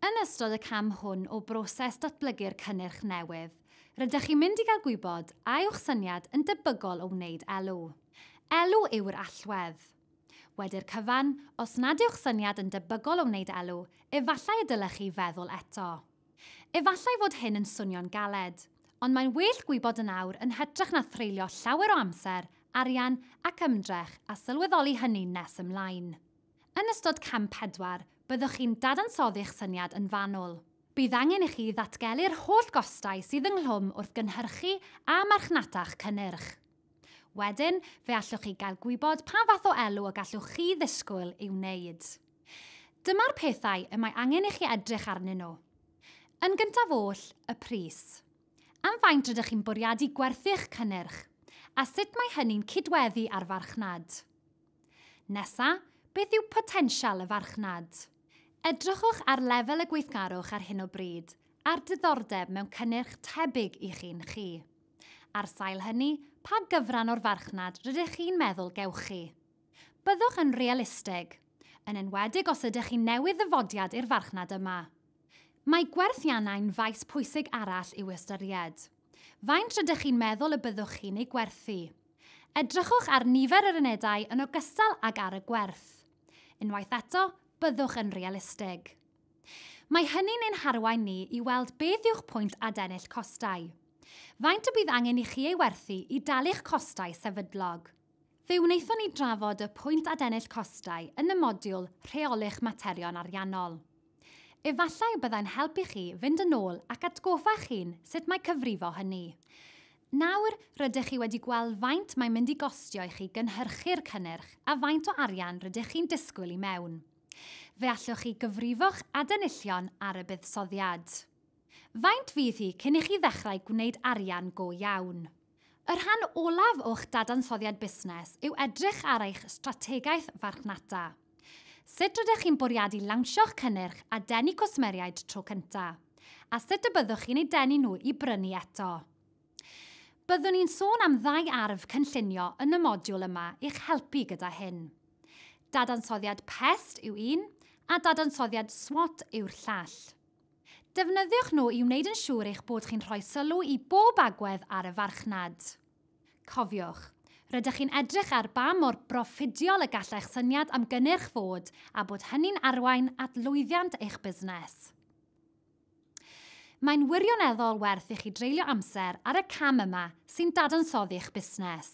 Yn ystod y cam hwn o broses datblygu'r cynnyrch newydd, rydych chi'n mynd i gael gwybod a yw'ch syniad yn debygol o wneud elw. Elw yw'r allwedd. Wedi'r cyfan, os nad yw'ch syniad yn debygol o wneud elw, efallai y dylech chi feddwl eto. Efallai fod hyn yn swnio'n galed, ond mae'n well gwybod yn awr yn hytrach na threulio llawer o amser, arian ac ymdrech a sylweddoli hynny nes ymlaen. Yn ystod cam pedwar, byddwch chi'n dadansoddich syniad yn fanwl. Bydd angen i chi ddatgelu'r holl gostau sydd ynghlwm wrth gynhyrchu a marchnatach cynnyrch. Wedyn, fe allwch chi gael gwybod pa fath o elw y gallwch chi ddisgwyl i'w wneud. Dyma'r pethau y mae angen i chi edrych arnyn nhw. Yn gyntaf oll, y pris. Am faint rydych chi'n bwriadu gwerthu'ch cynnyrch, a sut mae hynny'n cydweddu ar farchnad. Nesa, Beth yw potensial y farchnad? Edrychwch ar lefel y gweithgarwch ar hyn o bryd, a'r diddordeb mewn cynnyrch tebyg i chi'n chi. Ar sail hynny, pa gyfran o'r farchnad rydych chi'n meddwl gewch chi? Byddwch yn realistig, yn enwedig os ydych chi'n newydd ddyfodiad i'r farchnad yma. Mae gwerthiannau'n faes pwysig arall i'w ystyried. Faint rydych chi'n meddwl y byddwch chi'n ei gwerthu? Edrychwch ar nifer yr unedau yn ogystal ag ar y gwerth. Unwaith eto, byddwch yn realistig. Mae hynny'n ein harwain ni i weld beth yw'ch pwynt ad ennill costau. Faint y bydd angen i chi ei werthu i dalu'ch costau sefydlog. Fe wnaethon ni drafod y pwynt ad ennill costau yn y modiwl Rheoli'ch Materion Ariannol. Efallai byddai'n helpu chi fynd yn ôl ac atgoffa chi'n sut mae cyfrifo hynny. Nawr rydych chi wedi gweld faint mae'n mynd i gostio i chi gynhyrchu'r cynnyrch a faint o arian rydych chi'n disgwyl i mewn. Fe allwch chi a adanillion ar y buddsoddiad. Faint fydd hi cyn i chi ddechrau gwneud arian go iawn? Y rhan olaf o'ch dadansoddiad busnes yw edrych ar eich strategaeth farchnata. Sut rydych chi'n bwriadu lawnsio'ch cynnyrch a denu cwsmeriaid tro cyntaf? A sut y byddwch chi'n ei denu nhw i brynu eto? Byddwn ni'n sôn am ddau arf cynllunio yn y modiwl yma i'ch helpu gyda hyn. Dadansoddiad pest yw un, a dadansoddiad SWOT yw'r llall. Defnyddiwch nhw i wneud yn siŵr eich bod chi'n rhoi sylw i bob agwedd ar y farchnad. Cofiwch, rydych chi'n edrych ar ba mor broffidiol y gallech syniad am gynnyrch fod a bod hynny'n arwain at lwyddiant eich busnes mae'n wirioneddol werth i chi dreulio amser ar y cam yma sy'n dadansoddi eich busnes.